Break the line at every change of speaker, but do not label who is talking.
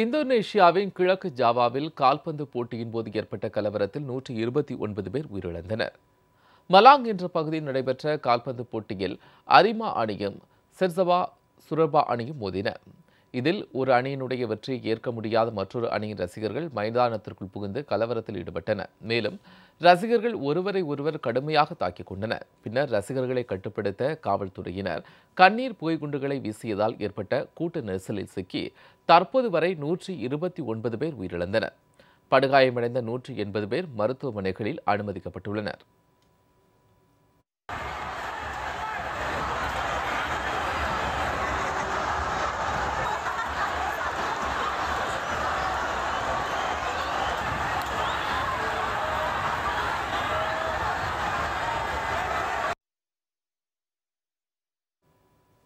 இந்தோனேஷியாவின் கிழக்கு ஜாவாவில் கால்பந்து போட்டியின் போது ஏற்பட்ட கலவரத்தில் நூற்றி இருபத்தி ஒன்பது பேர் உயிரிழந்தனர் மலாங் என்ற பகுதியில் நடைபெற்ற கால்பந்து போட்டியில் அரிமா அணியும் செர்சவா சுரபா அணியும் மோதின இதில் ஒரு அணியினுடைய வெற்றியை ஏற்க முடியாத மற்றொரு அணியின் ரசிகர்கள் மைதானத்திற்குள் புகுந்து கலவரத்தில் ஈடுபட்டனர் மேலும் ரசிகர்கள் ஒருவரை ஒருவர் கடுமையாக தாக்கிக் கொண்டனர் பின்னர் ரசிகர்களை கட்டுப்படுத்த காவல்துறையினர் கண்ணீர் புகைக்குண்டுகளை வீசியதால் ஏற்பட்ட கூட்டு நெரிசலில் சிக்கி தற்போது வரை நூற்றி இருபத்தி ஒன்பது பேர் உயிரிழந்தனர் படுகாயமடைந்த நூற்றி எண்பது பேர் மருத்துவமனைகளில் அனுமதிக்கப்பட்டுள்ளனர்